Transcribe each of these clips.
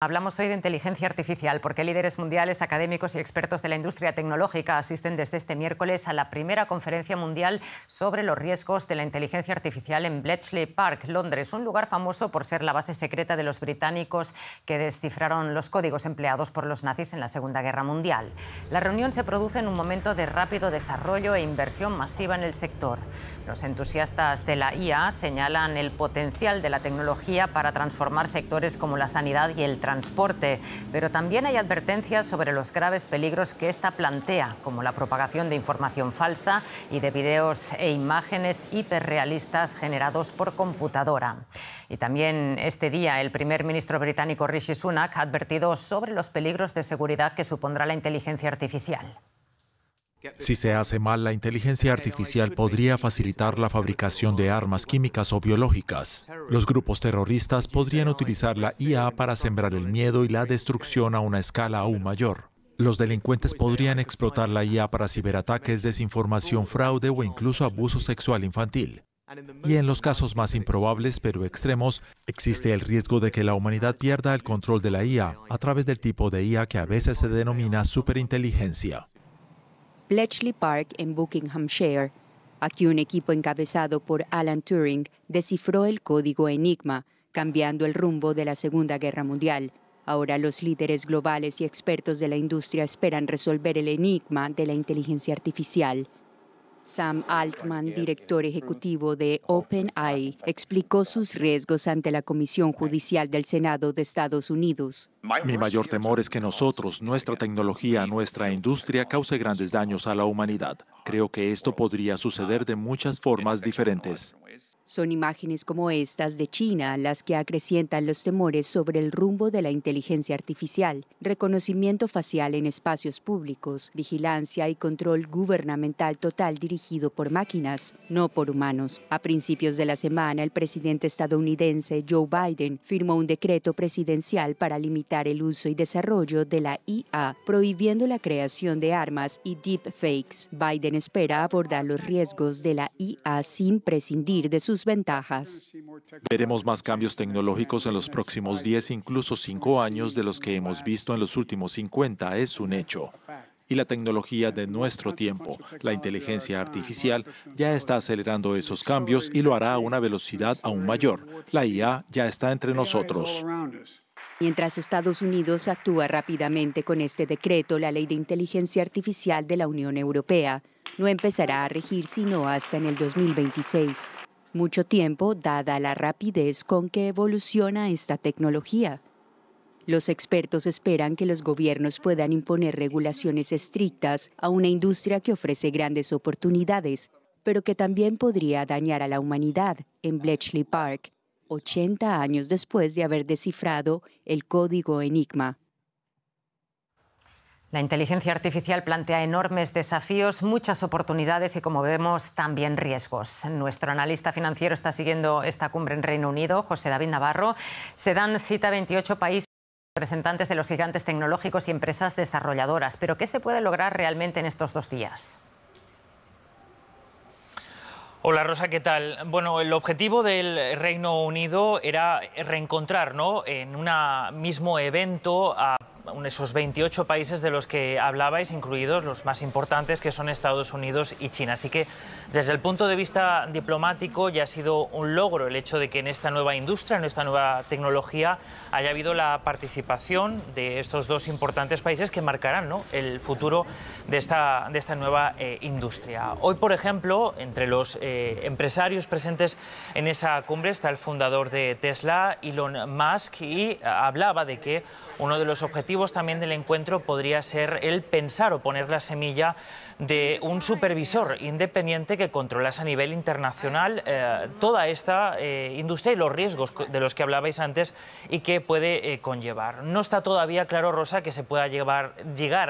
Hablamos hoy de inteligencia artificial porque líderes mundiales, académicos y expertos de la industria tecnológica asisten desde este miércoles a la primera conferencia mundial sobre los riesgos de la inteligencia artificial en Bletchley Park, Londres, un lugar famoso por ser la base secreta de los británicos que descifraron los códigos empleados por los nazis en la Segunda Guerra Mundial. La reunión se produce en un momento de rápido desarrollo e inversión masiva en el sector. Los entusiastas de la IA señalan el potencial de la tecnología para transformar sectores como la sanidad y el transporte transporte, pero también hay advertencias sobre los graves peligros que esta plantea, como la propagación de información falsa y de videos e imágenes hiperrealistas generados por computadora. Y también este día el primer ministro británico Rishi Sunak ha advertido sobre los peligros de seguridad que supondrá la inteligencia artificial. Si se hace mal, la inteligencia artificial podría facilitar la fabricación de armas químicas o biológicas. Los grupos terroristas podrían utilizar la IA para sembrar el miedo y la destrucción a una escala aún mayor. Los delincuentes podrían explotar la IA para ciberataques, desinformación, fraude o incluso abuso sexual infantil. Y en los casos más improbables pero extremos, existe el riesgo de que la humanidad pierda el control de la IA a través del tipo de IA que a veces se denomina superinteligencia. Bletchley Park en Buckinghamshire. Aquí un equipo encabezado por Alan Turing descifró el código Enigma, cambiando el rumbo de la Segunda Guerra Mundial. Ahora los líderes globales y expertos de la industria esperan resolver el enigma de la inteligencia artificial. Sam Altman, director ejecutivo de OpenAI, explicó sus riesgos ante la Comisión Judicial del Senado de Estados Unidos. Mi mayor temor es que nosotros, nuestra tecnología, nuestra industria cause grandes daños a la humanidad. Creo que esto podría suceder de muchas formas diferentes. Son imágenes como estas de China las que acrecientan los temores sobre el rumbo de la inteligencia artificial, reconocimiento facial en espacios públicos, vigilancia y control gubernamental total dirigido por máquinas, no por humanos. A principios de la semana, el presidente estadounidense Joe Biden firmó un decreto presidencial para limitar el uso y desarrollo de la IA, prohibiendo la creación de armas y deepfakes. Biden espera abordar los riesgos de la IA sin prescindir de sus ventajas. Veremos más cambios tecnológicos en los próximos 10, incluso 5 años de los que hemos visto en los últimos 50, es un hecho y la tecnología de nuestro tiempo. La inteligencia artificial ya está acelerando esos cambios y lo hará a una velocidad aún mayor. La IA ya está entre nosotros. Mientras Estados Unidos actúa rápidamente con este decreto, la Ley de Inteligencia Artificial de la Unión Europea no empezará a regir sino hasta en el 2026 mucho tiempo dada la rapidez con que evoluciona esta tecnología. Los expertos esperan que los gobiernos puedan imponer regulaciones estrictas a una industria que ofrece grandes oportunidades, pero que también podría dañar a la humanidad en Bletchley Park, 80 años después de haber descifrado el código Enigma. La inteligencia artificial plantea enormes desafíos, muchas oportunidades y, como vemos, también riesgos. Nuestro analista financiero está siguiendo esta cumbre en Reino Unido, José David Navarro. Se dan cita 28 países representantes de los gigantes tecnológicos y empresas desarrolladoras. Pero, ¿qué se puede lograr realmente en estos dos días? Hola Rosa, ¿qué tal? Bueno, el objetivo del Reino Unido era reencontrar en un mismo evento a esos 28 países de los que hablabais, incluidos los más importantes que son Estados Unidos y China. Así que desde el punto de vista diplomático ya ha sido un logro el hecho de que en esta nueva industria, en esta nueva tecnología, haya habido la participación de estos dos importantes países que marcarán ¿no? el futuro de esta, de esta nueva eh, industria. Hoy, por ejemplo, entre los eh, empresarios presentes en esa cumbre está el fundador de Tesla, Elon Musk, y hablaba de que uno de los objetivos también del encuentro podría ser el pensar o poner la semilla de un supervisor independiente que controla a nivel internacional eh, toda esta eh, industria y los riesgos de los que hablabais antes y que puede eh, conllevar. No está todavía claro, Rosa, que se pueda llegar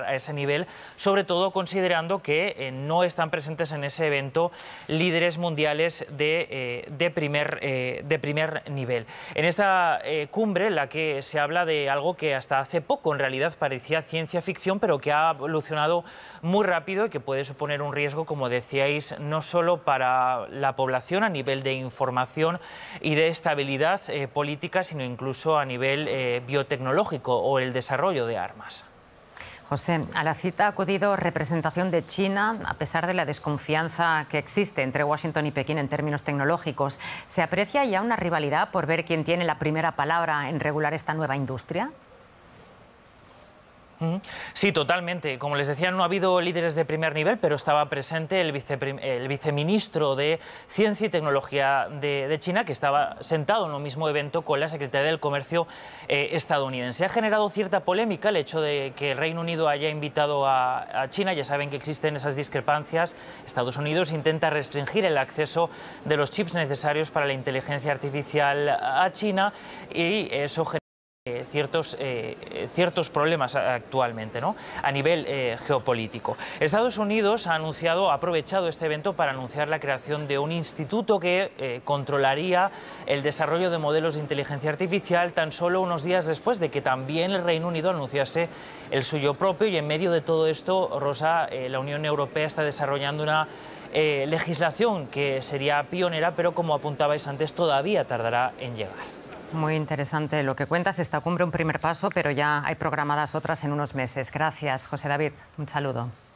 a ese nivel, sobre todo considerando que no están presentes en ese evento líderes mundiales de, primer, nivel. En esta cumbre, la que se habla de algo que hasta hace poco en realidad parecía ciencia ficción, pero que ha evolucionado muy rápido puede suponer un riesgo, como decíais, no solo para la población a nivel de información y de estabilidad eh, política, sino incluso a nivel eh, biotecnológico o el desarrollo de armas. José, a la cita ha acudido representación de China, a pesar de la desconfianza que existe entre Washington y Pekín en términos tecnológicos. ¿Se aprecia ya una rivalidad por ver quién tiene la primera palabra en regular esta nueva industria? Sí, totalmente. Como les decía, no ha habido líderes de primer nivel, pero estaba presente el, viceministro de Ciencia y Tecnología de, China, que estaba sentado en un mismo evento con la Secretaría del Comercio estadounidense. Eh, estadounidense. Ha generado cierta polémica el hecho de que el Reino Unido haya invitado a, a China. Ya saben que existen esas discrepancias. Estados Unidos intenta restringir el acceso de los chips necesarios para la inteligencia artificial a China y eso genera ciertos, eh, ciertos problemas actualmente ¿no? a nivel eh, geopolítico. Estados Unidos ha anunciado, ha aprovechado este evento para anunciar la creación de un instituto que eh, controlaría el desarrollo de modelos de inteligencia artificial tan solo unos días después de que también el Reino Unido anunciase el suyo propio y en medio de todo esto, Rosa, la Unión Europea está desarrollando una legislación que sería pionera, pero como apuntabais antes, todavía tardará en llegar. Muy interesante lo que cuentas. Esta cumbre un primer paso, pero ya hay programadas otras en unos meses. Gracias, José David. Un saludo.